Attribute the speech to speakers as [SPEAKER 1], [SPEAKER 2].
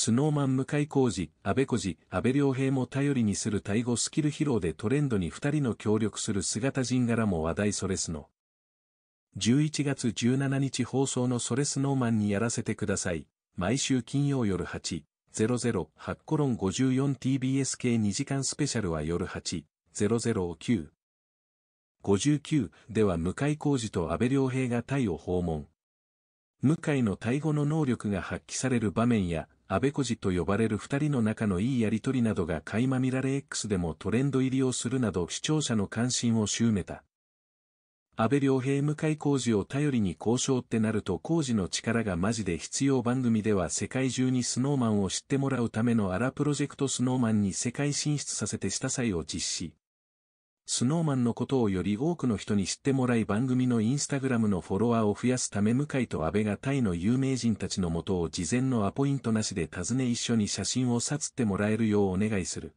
[SPEAKER 1] スノーマン向井浩二、安倍浩二、安倍良平も頼りにするタイ語スキル披露でトレンドに二人の協力する姿陣柄も話題それすの。11月17日放送のそれスノーマンにやらせてください。毎週金曜夜8、00、8コロン 54TBS 系2時間スペシャルは夜8、009。59では向井浩二と安倍良平がタイを訪問。向井のタイ語の能力が発揮される場面や、安倍小児と呼ばれる二人の仲のいいやりとりなどが垣間見られ X でもトレンド入りをするなど視聴者の関心を集めた。安倍良平向井工事を頼りに交渉ってなると工事の力がマジで必要番組では世界中にスノーマンを知ってもらうためのアラプロジェクトスノーマンに世界進出させてした際を実施。スノーマンのことをより多くの人に知ってもらい番組のインスタグラムのフォロワーを増やすため向井と安倍がタイの有名人たちのもとを事前のアポイントなしで訪ね一緒に写真を撮ってもらえるようお願いする。